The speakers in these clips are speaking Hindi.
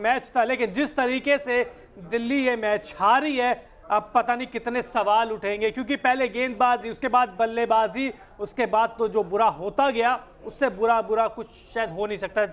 मैच था लेकिन जिस तरीके से दिल्ली ये मैच हारी है अब पता नहीं कितने सवाल उठेंगे क्योंकि पहले गेंदबाजी उसके बाद बल्लेबाजी उसके बाद तो जो बुरा होता गया उससे बुरा बुरा कुछ शायद हो नहीं सकता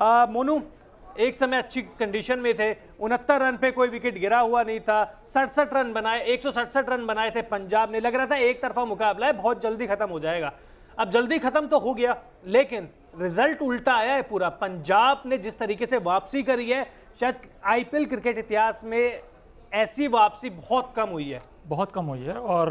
आ, मोनू एक समय अच्छी कंडीशन में थे उनहत्तर रन पे कोई विकेट गिरा हुआ नहीं था सड़सठ रन बनाए एक रन बनाए थे पंजाब ने लग रहा था एक तरफा मुकाबला है बहुत जल्दी खत्म हो जाएगा अब जल्दी ख़त्म तो हो गया लेकिन रिजल्ट उल्टा आया है पूरा पंजाब ने जिस तरीके से वापसी करी है शायद आईपीएल क्रिकेट इतिहास में ऐसी वापसी बहुत कम हुई है बहुत कम हुई है और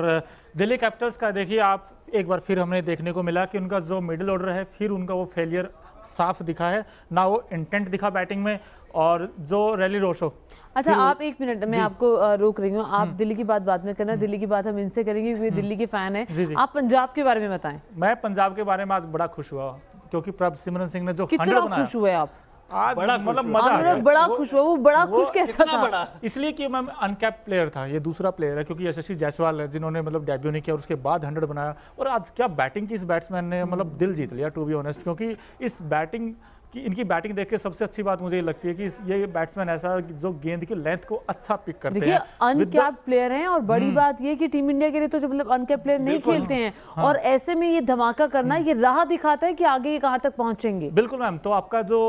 दिल्ली कैपिटल्स का देखिए आप एक बार फिर हमने देखने को मिला कि उनका जो मिडिल ऑर्डर है फिर उनका वो फेलियर साफ दिखा है ना वो इंटेंट दिखा बैटिंग में और जो रैली रोशो अच्छा आप एक मिनट मैं आपको रोक रही हूँ आप हम्म। दिल्ली की बात बाद में करना हम्म। दिल्ली की बात हम इनसे करेंगे क्योंकि हम्म। दिल्ली के फैन है जी जी। आप पंजाब के बारे में बताएं मैं पंजाब के बारे में आज बड़ा खुश हुआ क्योंकि प्रभ सिमरन सिंह ने जो हंड्रेड बनाया खुश हुए आप आज बड़ा मतलब मजा बड़ा खुश हुआ वो बड़ा खुश कैसा था इसलिए कि मैं अनकैप प्लेयर था ये दूसरा प्लेयर है क्योंकि यशस्वी जायसवाल है जिन्होंने मतलब डेब्यू नहीं किया और उसके बाद हंड्रेड बनाया और आज क्या बैटिंग की इस बैट्समैन ने मतलब दिल जीत लिया टू बी ऑनेस्ट क्योंकि इस बैटिंग कि इनकी बैटिंग देख के सबसे अच्छी बात मुझे ये लगती है कि ये बैट्समैन ऐसा जो गेंद की लेंथ को अच्छा पिक करते हैं अनकैप प्लेयर हैं और बड़ी हम्म। बात ये कि टीम इंडिया के लिए तो जो मतलब अनकैप प्लेयर नहीं खेलते हैं हाँ। और ऐसे में ये धमाका करना हम्म। ये राह दिखाता है कि आगे ये कहाँ तक पहुंचेंगे बिल्कुल मैम तो आपका जो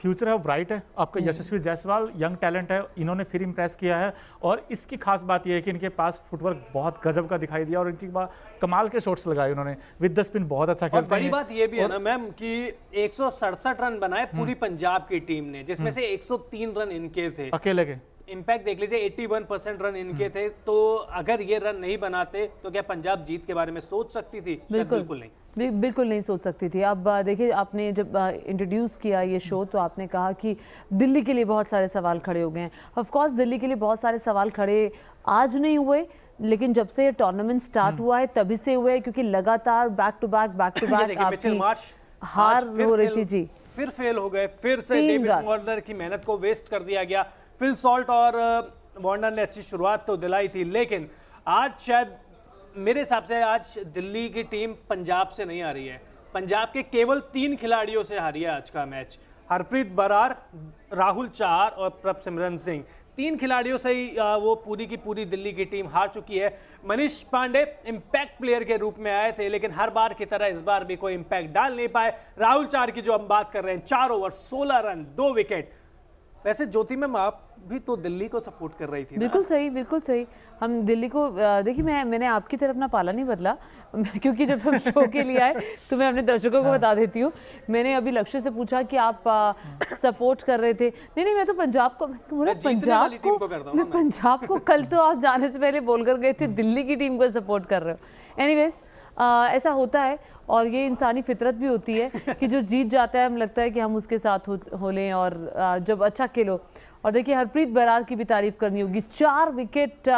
फ्यूचर है ब्राइट है आपका हम्म। यशस्वी जायसवाल यंग टैलेंट है इन्होंने फिर इम्प्रेस किया है और इसकी खास बात यह है कि इनके पास फुटवर्क बहुत गजब का दिखाई दिया और इनकी कमाल के शॉट्स लगाए उन्होंने विद द स्पिन बहुत अच्छा खेलता है बड़ी बात यह भी है ना मैम की एक रन बनाए हम्म। पूरी पंजाब की टीम ने जिसमें हम्म। से 103 रन इनके थे अकेले के इम्पैक्ट देख लीजिए 81 परसेंट रन इनके हम्म। थे तो अगर ये रन नहीं बनाते तो क्या पंजाब जीत के बारे में सोच सकती थी बिल्कुल बिल्कुल नहीं बिल्कुल नहीं सोच सकती थी अब देखिए आपने जब इंट्रोड्यूस किया ये शो तो आपने कहा कि दिल्ली के लिए बहुत सारे सवाल खड़े हो गए हैं ऑफकोर्स दिल्ली के लिए बहुत सारे सवाल खड़े आज नहीं हुए लेकिन जब से ये टूर्नामेंट स्टार्ट हुआ है तभी से हुए क्योंकि लगातार back to back back to back हार हो रही थी जी फिर फेल हो गए फिर से वार्नर की मेहनत को वेस्ट कर दिया गया फिल सॉल्ट और वार्नर uh, ने अच्छी शुरुआत तो दिलाई थी लेकिन आज शायद मेरे हिसाब से आज दिल्ली की टीम पंजाब से नहीं आ रही है पंजाब के केवल तीन खिलाड़ियों से हारी है आज का मैच हरप्रीत बरार राहुल चार और प्रभ सिमरन सिंह तीन खिलाड़ियों से ही वो पूरी की पूरी दिल्ली की टीम हार चुकी है मनीष पांडे इम्पैक्ट प्लेयर के रूप में आए थे लेकिन हर बार की तरह इस बार भी कोई इम्पैक्ट डाल नहीं पाए राहुल चार की जो हम बात कर रहे हैं चार ओवर सोलह रन दो विकेट वैसे ज्योति मैम आप भी तो दिल्ली को सपोर्ट कर रही थी बिल्कुल सही बिल्कुल सही हम दिल्ली को देखिए मैं मैंने आपकी तरफ ना पाला नहीं बदला क्योंकि जब हम शो के लिए आए तो मैं अपने दर्शकों को हाँ। बता देती हूँ मैंने अभी लक्ष्य से पूछा कि आप आ, सपोर्ट कर रहे थे नहीं नहीं मैं तो पंजाब को बोला पंजाब को, हाँ, मैं पंजाब को कल तो आप जाने से पहले बोल कर गए थे हम्म। दिल्ली की टीम को सपोर्ट कर रहे हो एनी आ, ऐसा होता है और ये इंसानी फितरत भी होती है कि जो जीत जाता है हम लगता है कि हम उसके साथ हो, हो लें और आ, जब अच्छा खेलो और देखिए हरप्रीत बरार की भी तारीफ करनी होगी चार विकेट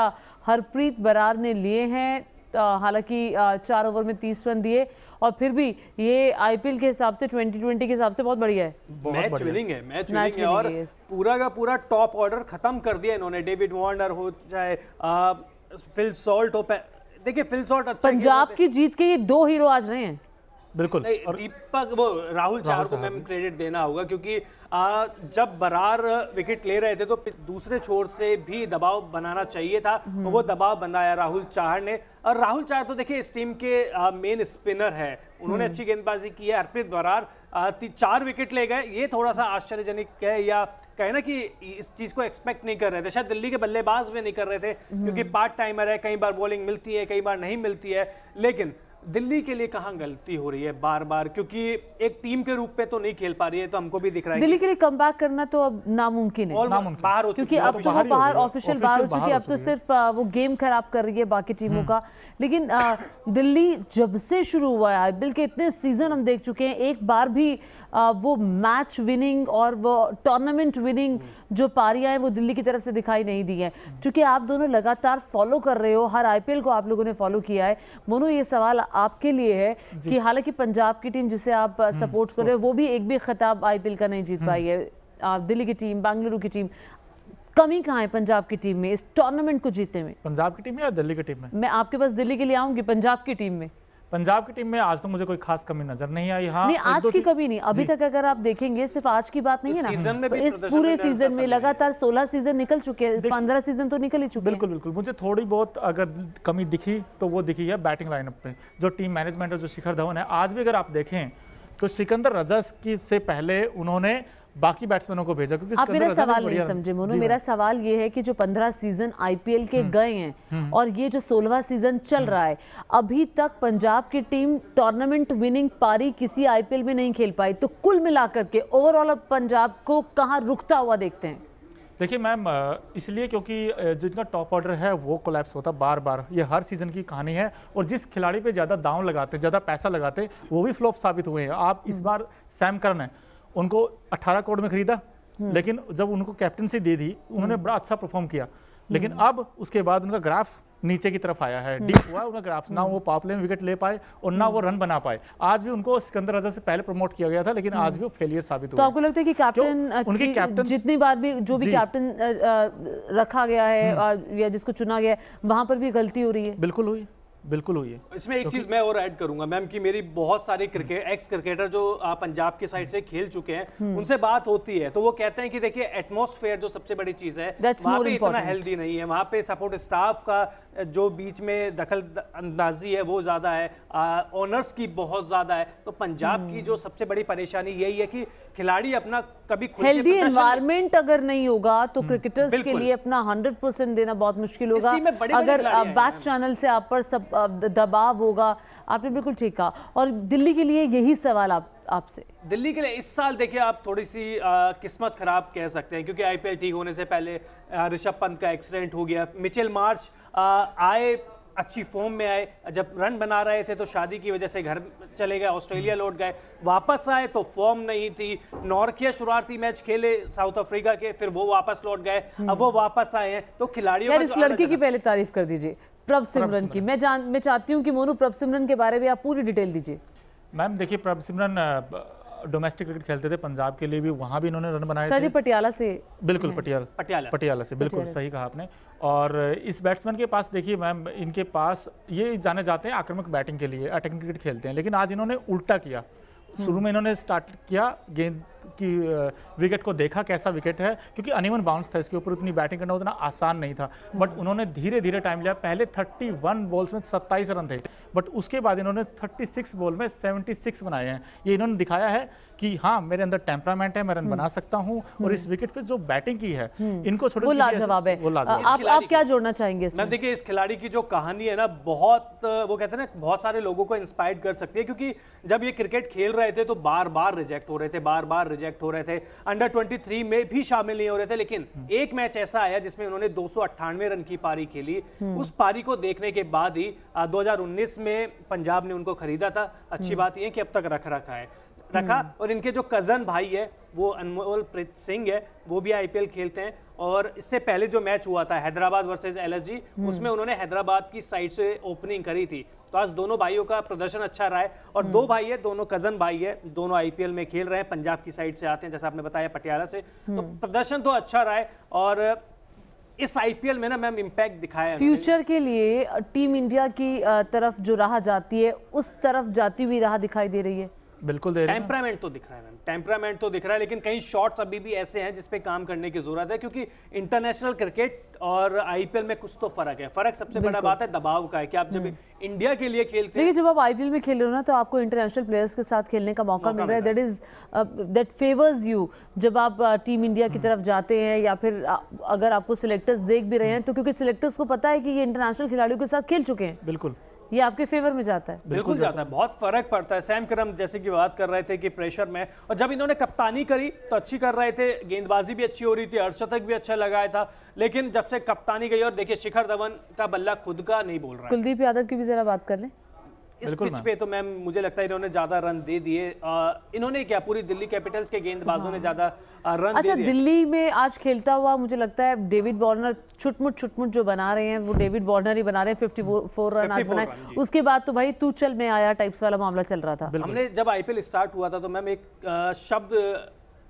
हरप्रीत बरार ने लिए हैं हालांकि चार ओवर में तीस रन दिए और फिर भी ये आईपीएल के हिसाब से 2020 के हिसाब से बहुत बढ़िया है मैच विनिंग है मैच विनिंग है और पूरा का पूरा टॉप ऑर्डर खत्म कर दिया इन्होंने डेविड वार्नर हो चाहे फिल सॉल्ट हो देखिए फिल फिलसॉट अच्छा पंजाब की जीत के ये दो हीरो आज रहे हैं बिल्कुल और... दीपक वो राहुल चार को मैम क्रेडिट देना होगा क्योंकि आ, जब बरार विकेट ले रहे थे तो दूसरे छोर से भी दबाव बनाना चाहिए था तो हम्म। वो दबाव बनाया राहुल चाहर ने और राहुल चाहर तो देखिए इस टीम के मेन स्पिनर है उन्होंने हम्म। अच्छी गेंदबाजी की है अर्पित बरार आ, चार विकेट ले गए ये थोड़ा सा आश्चर्यजनक है या कहे ना कि इस चीज़ को एक्सपेक्ट नहीं कर रहे थे शायद दिल्ली के बल्लेबाज भी नहीं कर रहे थे क्योंकि पार्ट हम्म। टाइमर है कई बार बॉलिंग मिलती है कई बार नहीं मिलती है लेकिन दिल्ली के लिए कहाँ गलती हो रही है बार बार क्योंकि एक टीम के रूप में तो नहीं खेल पा रही है तो हमको भी दिख रहा है दिल्ली के लिए कम करना तो अब नामुमकिन है अब तो बाहर ऑफिशियल बाहर हो चुकी है अब तो, तो सिर्फ वो गेम खराब कर रही है बाकी टीमों हम्म। का लेकिन दिल्ली जब से शुरू हुआ है आईपीएल के इतने सीजन हम देख चुके हैं एक बार भी वो मैच विनिंग और वो टूर्नामेंट हम्म। विनिंग जो पारियां हैं वो दिल्ली की तरफ से दिखाई नहीं दी है क्योंकि आप दोनों लगातार फॉलो कर रहे हो हर आईपीएल को आप लोगों ने फॉलो किया है मोनू ये सवाल आपके लिए है कि हालांकि पंजाब की टीम जिसे आप हम्म, सपोर्ट कर रहे हो वो भी एक भी खिताब आईपीएल का नहीं जीत हम्म। पाई है आप दिल्ली की टीम बेंगलुरु की टीम कमी कहाँ है पंजाब की टीम में इस टूर्नामेंट को जीतने में पंजाब की टीम में या दिल्ली की टीम में मैं आपके पास दिल्ली के लिए आऊंगी पंजाब की टीम में पंजाब की टीम में आज तो मुझे कोई खास कमी नजर नहीं आई हाँ नहीं आज की कमी नहीं अभी तक अगर आप देखेंगे सिर्फ आज की बात नहीं है ना सीजन में तो भी इस पूरे सीजन में लगातार 16 सीजन निकल चुके हैं 15 सीजन तो निकल ही चुके बिल्कुल बिल्कुल मुझे थोड़ी बहुत अगर कमी दिखी तो वो दिखी है बैटिंग लाइनअप में जो टीम मैनेजमेंट है जो शिखर धवन है आज भी अगर आप देखें तो सिकंदर रजस की से पहले उन्होंने बाकी बैट्समैनों को भेजा क्योंकि आप मेरा सवाल नहीं समझे मोनू मेरा सवाल ये है कि जो पंद्रह सीजन आईपीएल के हम्म। गए हैं हम्म। और ये जो सोलवा सीजन चल हम्म। रहा है अभी तक पंजाब की टीम टूर्नामेंट विनिंग पारी किसी आईपीएल में नहीं खेल पाई तो कुल मिलाकर के ओवरऑल अब पंजाब को कहाँ रुकता हुआ देखते हैं देखिए मैम इसलिए क्योंकि जिनका टॉप ऑर्डर है वो कोलैप्स होता बार बार ये हर सीज़न की कहानी है और जिस खिलाड़ी पे ज़्यादा दांव लगाते ज़्यादा पैसा लगाते वो भी फ्लॉप साबित हुए हैं आप इस बार सैम करन है उनको 18 करोड़ में खरीदा हम्म। लेकिन जब उनको कैप्टनसी दे दी उन्होंने हम्म। बड़ा अच्छा परफॉर्म किया हम्म। लेकिन अब उसके बाद उनका ग्राफ नीचे की तरफ आया है डीप हुआ उनका ग्राफ ना वो पापले में विकेट ले पाए और ना वो रन बना पाए आज भी उनको सिकंदर रजा से पहले प्रमोट किया गया था लेकिन आज भी वो फेलियर साबित हुआ तो आपको लगता है कि कैप्टन उनकी कैप्टन जितनी बार भी जो भी कैप्टन रखा गया है या जिसको चुना गया है वहां पर भी गलती हो रही है बिल्कुल हुई बिल्कुल हुई है इसमें एक चीज़ मैं और ऐड करूंगा मैम कि मेरी बहुत सारे क्रिकेट एक्स क्रिकेटर जो पंजाब की साइड से खेल चुके हैं हम्म। उनसे बात होती है तो वो कहते हैं कि देखिए एटमोस्फेयर जो सबसे बड़ी चीज़ है वहाँ पे इतना हेल्दी नहीं है वहाँ पे सपोर्ट स्टाफ का जो बीच में दखल अंदाजी है वो ज़्यादा है ऑनर्स की बहुत ज़्यादा है तो पंजाब की हम्म। जो सबसे बड़ी परेशानी यही है कि खिलाड़ी अपना कभी हेल्दी एनवायरमेंट अगर नहीं होगा तो क्रिकेटर्स हम्म, के लिए अपना हंड्रेड परसेंट देना बहुत मुश्किल होगा अगर बैक चैनल से आप पर सब दबाव होगा आपने बिल्कुल ठीक कहा और दिल्ली के लिए यही सवाल आप आपसे दिल्ली के लिए इस साल देखिए आप थोड़ी सी आ, किस्मत खराब कह सकते हैं क्योंकि आईपीएल ठीक होने से पहले ऋषभ पंत का एक्सीडेंट हो गया मिचेल मार्च आ, आए अच्छी फॉर्म में आए जब रन बना रहे थे तो शादी की वजह से घर चले गए ऑस्ट्रेलिया लौट गए वापस आए तो फॉर्म नहीं थी नॉर्किया शुरुआती मैच खेले साउथ अफ्रीका के फिर वो वापस लौट गए अब वो वापस आए हैं तो खिलाड़ियों यार इस लड़की की पहले तारीफ कर दीजिए प्रभ सिमरन की मैं जान मैं चाहती हूँ कि मोनू प्रभ सिमरन के बारे में आप पूरी डिटेल दीजिए मैम देखिए प्रभ सिमरन डोमेस्टिक क्रिकेट खेलते थे पंजाब के लिए भी वहाँ भी इन्होंने रन बनाए थे पटियाला से बिल्कुल पटियाला पटियाला पटियाला से बिल्कुल सही कहा आपने और इस बैट्समैन के पास देखिए मैम इनके पास ये जाने जाते हैं आक्रमक बैटिंग के लिए अटैकिंग क्रिकेट खेलते हैं लेकिन आज इन्होंने उल्टा किया शुरू में इन्होंने स्टार्ट किया गेंद कि विकेट को देखा कैसा विकेट है क्योंकि अनिवन बाउंस था इसके ऊपर उतनी बैटिंग करना उतना आसान नहीं था बट उन्होंने धीरे धीरे टाइम लिया पहले 31 बॉल्स में 27 रन थे बट उसके बाद इन्होंने 36 बॉल में 76 बनाए हैं ये इन्होंने दिखाया है कि हाँ मेरे अंदर टेम्परामेंट है मैं रन हम्म। बना सकता हूँ और इस विकेट हम्म। पर जो बैटिंग की है हम्म। इनको छोटा जवाब है आप, क्या जोड़ना चाहेंगे देखिए इस खिलाड़ी की जो कहानी है ना बहुत वो कहते हैं ना बहुत सारे लोगों को इंस्पायर कर सकती है क्योंकि जब ये क्रिकेट खेल रहे थे तो बार बार रिजेक्ट हो रहे थे बार बार लगातार रिजेक्ट हो रहे थे अंडर 23 में भी शामिल नहीं हो रहे थे लेकिन एक मैच ऐसा आया जिसमें उन्होंने दो रन की पारी खेली हम्म। उस पारी को देखने के बाद ही दो में पंजाब ने उनको खरीदा था अच्छी हम्म। बात यह कि अब तक रख रखा है रखा हम्म। और इनके जो कज़न भाई है वो अनमोल प्रीत सिंह है वो भी आईपीएल खेलते हैं और इससे पहले जो मैच हुआ था हैदराबाद वर्सेज हम्म। एल उसमें उन्होंने हैदराबाद की साइड से ओपनिंग करी थी तो आज दोनों भाइयों का प्रदर्शन अच्छा रहा है और दो हम्म। भाई है दोनों कजन भाई है दोनों आईपीएल में खेल रहे हैं पंजाब की साइड से आते हैं जैसा आपने बताया पटियाला से तो हम्म। प्रदर्शन तो अच्छा रहा है और इस आईपीएल में ना मैम इम्पैक्ट दिखाया फ्यूचर के लिए टीम इंडिया की तरफ जो राह जाती है उस तरफ जाती हुई राह दिखाई दे रही है बिल्कुल दे टेम्परामेंट तो दिख रहा है मैम टेम्परामेंट तो दिख रहा है लेकिन कई शॉट्स अभी भी ऐसे हैं जिसपे काम करने की जरूरत है क्योंकि इंटरनेशनल क्रिकेट और आईपीएल में कुछ तो फर्क है फर्क सबसे बड़ा बात है दबाव का है कि आप जब इंडिया हम्म। के लिए खेलते देखिए जब आप आईपीएल में खेल रहे हो ना तो आपको इंटरनेशनल प्लेयर्स के साथ खेलने का मौका मिल रहा है that is that favours you जब आप टीम uh, इंडिया की हम्म। तरफ जाते हैं या फिर uh, अगर आपको सिलेक्टर्स देख भी रहे हैं तो क्योंकि सिलेक्टर्स को पता है कि ये इंटरनेशनल खिलाड़ियों के साथ खेल चुके हैं बिल्कुल ये आपके फेवर में जाता है बिल्कुल जाता, जाता है बहुत फर्क पड़ता है सैम करम जैसे कि बात कर रहे थे कि प्रेशर में और जब इन्होंने कप्तानी करी तो अच्छी कर रहे थे गेंदबाजी भी अच्छी हो रही थी अर्धशतक भी अच्छा लगाया था लेकिन जब से कप्तानी गई और देखिए शिखर धवन का बल्ला खुद का नहीं बोल रहा कुलदीप यादव की भी जरा बात कर लें इस पिच पे तो मैम मुझे लगता है इन्होंने ज्यादा रन दे दिए इन्होंने क्या पूरी दिल्ली कैपिटल्स के गेंदबाजों हाँ। ने ज्यादा रन अच्छा दे दिए। दिल्ली में आज खेलता हुआ मुझे लगता है डेविड वार्नर छुटमुट छुटमुट जो बना रहे हैं वो डेविड वार्नर ही बना रहे हैं फिफ्टी फोर रन आज बनाए उसके बाद तो भाई तू चल में आया टाइप्स वाला मामला चल रहा था हमने जब आईपीएल स्टार्ट हुआ था तो मैम एक शब्द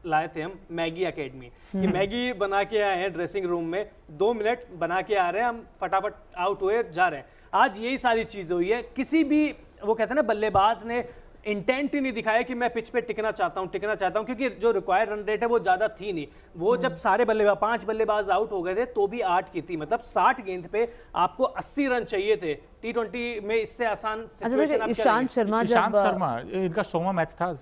लाए थे हम मैगी अकेडमी ये हम्म। मैगी बना के आए हैं ड्रेसिंग रूम में दो मिनट बना के आ रहे हैं हम फटाफट आउट हुए जा रहे हैं आज यही सारी चीज़ हुई है किसी भी वो कहते हैं ना बल्लेबाज ने इंटेंट ही नहीं दिखाया कि मैं पिच पे टिकना चाहता हूँ टिकना चाहता हूँ क्योंकि जो रिक्वायर्ड रन रेट है वो ज़्यादा थी नहीं वो जब हम्म। सारे बल्लेबाज पांच बल्लेबाज आउट हो गए थे तो भी आठ की थी मतलब साठ गेंद पे आपको अस्सी रन चाहिए थे टी ट्वेंटी में इससे आसान अच्छा, ईशांत शर्मा ईशांत शर्मा इनका सोमा मैच था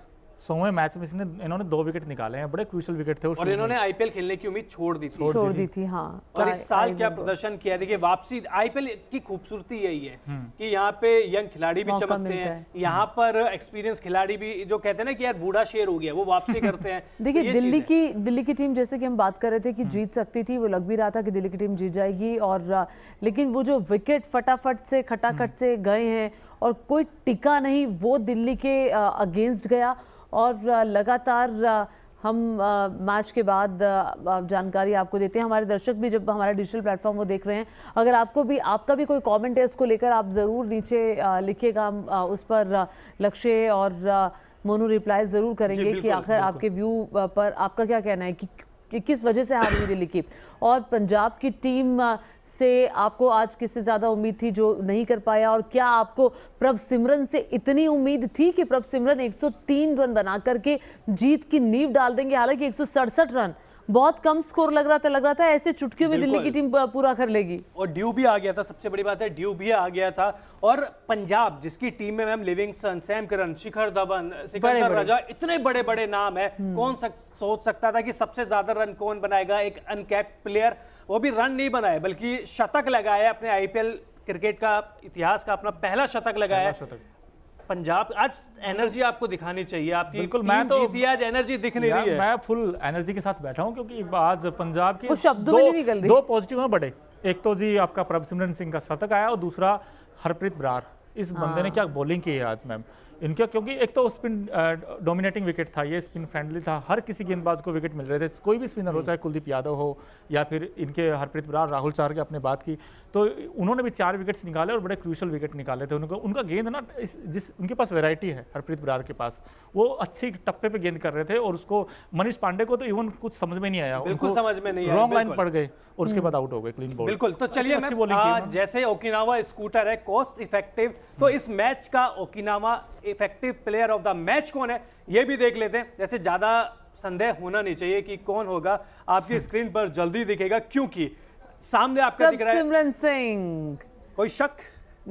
सोवे मैच में इसने इन्होंने दो विकेट निकाले हैं बड़े क्रूशल विकेट थे और इन्होंने आईपीएल खेलने की उम्मीद छोड़ दी थी छोड़, दी, दी थी, हाँ और इस साल क्या प्रदर्शन किया देखिए वापसी आईपीएल की खूबसूरती यही है हम्म। कि यहाँ पे यंग खिलाड़ी भी चमकते हैं यहाँ हम्म। पर एक्सपीरियंस खिलाड़ी भी जो कहते हैं ना कि यार बूढ़ा शेर हो गया वो वापसी करते हैं देखिए तो दिल्ली की दिल्ली की टीम जैसे की हम बात कर रहे थे की हम्म। जीत सकती थी वो लग भी रहा था की दिल्ली की टीम जीत जाएगी और लेकिन वो जो विकेट फटाफट से खटाखट से गए हैं और कोई टिका नहीं वो दिल्ली के अगेंस्ट गया और लगातार हम मैच के बाद जानकारी आपको देते हैं हमारे दर्शक भी जब हमारा डिजिटल प्लेटफॉर्म वो देख रहे हैं अगर आपको भी आपका भी कोई कमेंट है इसको लेकर आप ज़रूर नीचे लिखिएगा उस पर लक्ष्य और मोनू रिप्लाई ज़रूर करेंगे कि आखिर आपके व्यू पर आपका क्या कहना है कि कि किस वजह से हार हुई दिल्ली की और पंजाब की टीम से आपको आज किससे ज़्यादा उम्मीद थी जो नहीं कर पाया और क्या आपको प्रभ सिमरन से इतनी उम्मीद थी कि प्रभ सिमरन 103 रन बना करके जीत की नींव डाल देंगे हालांकि एक रन बहुत कम स्कोर लग रहा था लग रहा था ऐसे चुटकियों में दिल्ली की टीम पूरा कर लेगी और ड्यू भी आ गया था सबसे बड़ी बात है ड्यू भी आ गया था और पंजाब जिसकी टीम में मैम Livingstone Sam Curran Shikhar Dhawan Sikandar Raza इतने बड़े बड़े नाम है हम्म। कौन सक, सोच सकता था कि सबसे ज्यादा रन कौन बनाएगा एक अनकैप प्लेयर वो भी रन नहीं बनाए बल्कि शतक लगाया अपने आईपीएल क्रिकेट का इतिहास का अपना पहला शतक लगाया पंजाब आज एनर्जी आपको दिखानी चाहिए आपकी बिल्कुल मैं तो जीती आज एनर्जी दिख नहीं रही है मैं फुल एनर्जी के साथ बैठा हूँ क्योंकि आज पंजाब के दो पॉजिटिव है बड़े एक तो जी आपका प्रभसिमरन सिंह का शतक आया और दूसरा हरप्रीत बरार इस बंदे हाँ। ने क्या बॉलिंग की है आज मैम इनका क्योंकि एक तो स्पिन डोमिनेटिंग विकेट था ये स्पिन फ्रेंडली था हर किसी गेंदबाज को विकेट मिल रहे थे कोई भी स्पिनर हो हम्म। चाहे कुलदीप यादव हो या फिर इनके हरप्रीत बरार राहुल चार के अपने बात की तो उन्होंने भी चार विकेट्स निकाले और बड़े क्रूशल विकेट निकाले थे उनको उनका गेंद ना इस जिस उनके पास वेराइटी है हरप्रीत बरार के पास वो अच्छी टप्पे पर गेंद कर रहे थे और उसको मनीष पांडे को तो इवन कुछ समझ में नहीं आया बिल्कुल समझ में नहीं रॉन्ग लाइन पड़ गए और उसके हम्म। बाद आउट हो गए क्लीन बॉल बिल्कुल तो चलिए जैसे ओकिनावा स्कूटर है कॉस्ट इफेक्टिव तो हम्म। इस मैच का Okinawa effective player of the match कौन है ये भी देख लेते हैं जैसे ज़्यादा संदेह होना नहीं चाहिए कि कौन होगा आपकी स्क्रीन हम्म। पर जल्दी दिखेगा क्योंकि सामने आपका दिख रहा है सिमरन सिंह कोई शक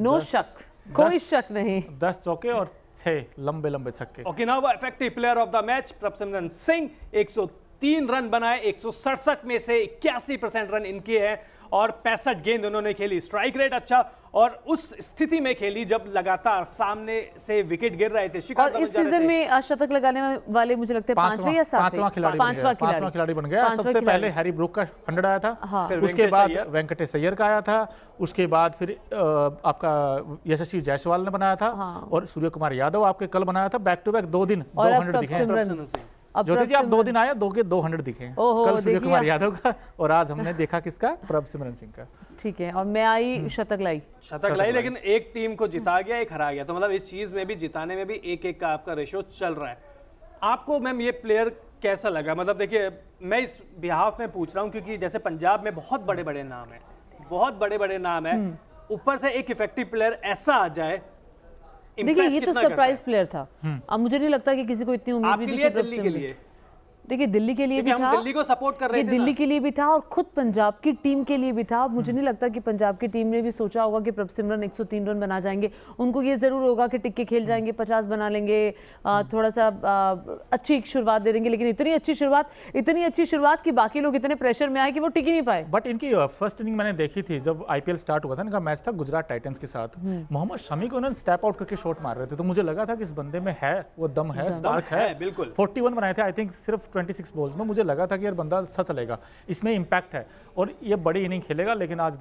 नो no शक कोई शक नहीं दस चौके और छह लंबे लंबे छक्के okay now effective player of the match Prabhsimran Singh 103 run बनाए एक में से इक्यासी परसेंट रन इनके हैं और पैंसठ गेंद उन्होंने खेली स्ट्राइक रेट अच्छा और उस स्थिति में खेली जब लगातार सामने से विकेट गिर रहे थे शिखर इस सीजन में शतक लगाने वाले मुझे लगते हैं पांचवा या पांचवा खिलाड़ी पांचवा खिलाड़ी बन गया सबसे पहले हैरी ब्रुक का हंड्रेड आया था हाँ। उसके बाद वेंकटेश अय्यर का आया था उसके बाद फिर आपका यशस्वी जायसवाल ने बनाया था हाँ। और सूर्य कुमार यादव आपके कल बनाया था बैक टू बैक दो दिन दो हंड्रेड दिखे ज्योति जी आप दो दिन आए दो के दो हंड्रेड दिखे कल सूर्य कुमार यादव का और आज हमने देखा किसका प्रभ सिमरन सिंह का ठीक है और मैं आई हम्म। शतक लाई शतक लाई लेकिन एक टीम को जिता गया एक हरा गया तो मतलब इस चीज में भी जिताने में भी एक एक का आपका रेशो चल रहा है आपको मैम ये प्लेयर कैसा लगा मतलब देखिए मैं इस बिहाफ में पूछ रहा हूँ क्योंकि जैसे पंजाब में बहुत बड़े बड़े नाम है बहुत बड़े बड़े नाम है हम्म। ऊपर से एक इफेक्टिव प्लेयर ऐसा आ जाए देखिए ये तो सरप्राइज प्लेयर था हम्म। अब मुझे नहीं लगता कि किसी को इतनी उम्मीद भी थी के लिए देखिए दिल्ली के लिए भी था दिल्ली को सपोर्ट कर रहे थे दिल्ली के लिए भी था और खुद पंजाब की टीम के लिए भी था मुझे हम्म। नहीं लगता कि पंजाब की टीम ने भी सोचा होगा कि प्रभसिमरन 103 रन बना जाएंगे उनको ये ज़रूर होगा कि टिक्के खेल जाएंगे 50 हम्म। बना लेंगे हम्म। थोड़ा सा अच्छी शुरुआत दे देंगे लेकिन इतनी अच्छी शुरुआत इतनी अच्छी शुरुआत की बाकी लोग इतने प्रेशर में आए कि वो टिक ही नहीं पाए बट इनकी फर्स्ट इनिंग मैंने देखी थी जब आई स्टार्ट हुआ था इनका मैच था गुजरात टाइटन्स के साथ मोहम्मद शमी को उन्होंने स्टेप आउट करके शॉट मार रहे थे तो मुझे लगा था कि इस बंदे में है वो दम है स्पार्क है बिल्कुल फोर्टी बनाए थे आई थिंक सिर्फ सिक्स बॉल्स में मुझे लगा था कि यार बंदा अच्छा चलेगा इसमें इम्पैक्ट है और ये बड़ी इनिंग खेलेगा लेकिन आज